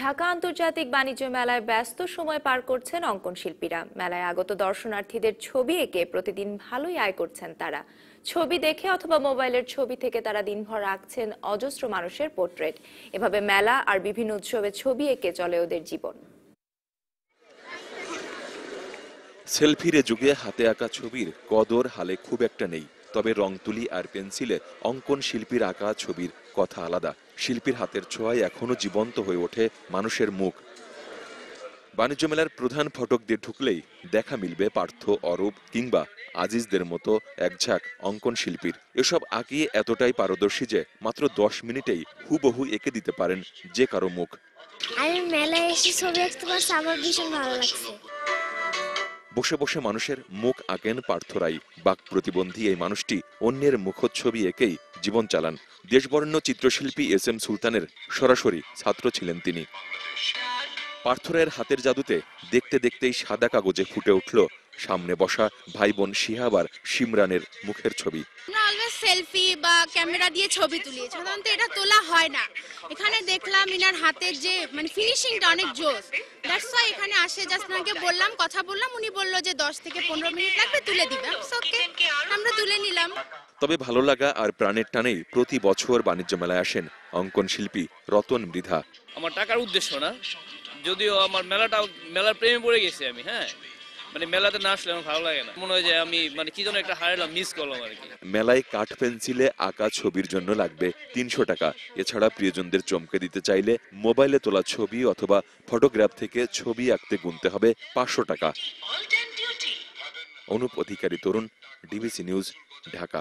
ঢাকা আন্তর্জাতিক বাণিজ্য মেলায় ব্যস্ত সময় পার করছেন অঙ্কন শিল্পীরা মেলায় আগত দর্শনার্থীদের ছবি এঁকে প্রতিদিন ভালোই আয় করছেন তারা ছবি দেখে অথবা মোবাইলের ছবি থেকে তারা দিনভর আঁকছেন অজস্র মানুষের পোর্ট্রেট এভাবে মেলা আর বিভিন্ন উৎসবে ছবি এঁকে চলে ওদের জীবন সেলফিরে যুগে হাতে আঁকা ছবির কদর হালে খুব একটা নেই তবে রংতুলি আর পেন্সিলে অঙ্কন শিল্পীর আঁকা ছবির কথা আলাদা শিল্পীর হাতের ছোঁয়ায় এখনও জীবন্ত হয়ে ওঠে মানুষের মুখ বাণিজ্য মেলার প্রধান ফটক দিয়ে ঢুকলেই দেখা মিলবে পার্থ অরূপ কিংবা আজিজদের মতো একঝাঁক অঙ্কন শিল্পীর এসব আঁকিয়ে এতটাই পারদর্শী যে মাত্র দশ মিনিটেই হুবহু এঁকে দিতে পারেন যে কারো মুখ আমি মেলায় এসে ছবি আঁকতে পারছি আমার ভীষণ ভালো লাগছে বসে বসে মানুষের মুখ আঁকেন পার্থরাই বাক প্রতিবন্ধী এই মানুষটি অন্যের মুখচ্ছবি এঁকেই জীবন চালান দেশবরণ্য চিত্রশিল্পী এস এম সুলতানের সরাসরি ছাত্র ছিলেন তিনি পার্থরায়ের হাতের জাদুতে দেখতে দেখতেই সাদা কাগজে ফুটে উঠল সামনে বসা ভাই বোন শিহাব আর সিমরানের মুখের ছবি সেলফি বা ক্যামেরা দিয়ে ছবি তুলি সাধারণত এটা তোলা হয় না এখানে দেখলাম ইনার হাতের যে মানে ফিনিশিংটা অনেক জোস দ্যাটস ওয়াই এখানে আসে জাস্ট নাকে বললাম কথা বললাম উনি বললো যে দশ থেকে পনেরো মিনিট লাগবে তুলে দিবে ওকে আমরা তুলে নিলাম তবে ভালো লাগা আর প্রাণের টানেই প্রতি বছর বাণিজ্য মেলায় আসেন অঙ্কন শিল্পী রতন মৃধা আমার টাকার উদ্দেশ্য না যদিও আমার মেলাটা মেলার প্রেমে পড়ে গেছি আমি হ্যাঁ মানে মেলাতে না আসলে আমার ভালো লাগে না মনে হয় যে আমি মানে কি যেন একটা হারালাম মিস করলাম আর কি মেলায় কাঠ পেন্সিলে আঁকা ছবির জন্য লাগবে তিনশো টাকা এছাড়া প্রিয়জনদের চমকে দিতে চাইলে মোবাইলে তোলা ছবি অথবা ফটোগ্রাফ থেকে ছবি আঁকতে গুনতে হবে পাঁচশো টাকা অনুপ অধিকারী তরুণ ডিবিসি নিউজ ঢাকা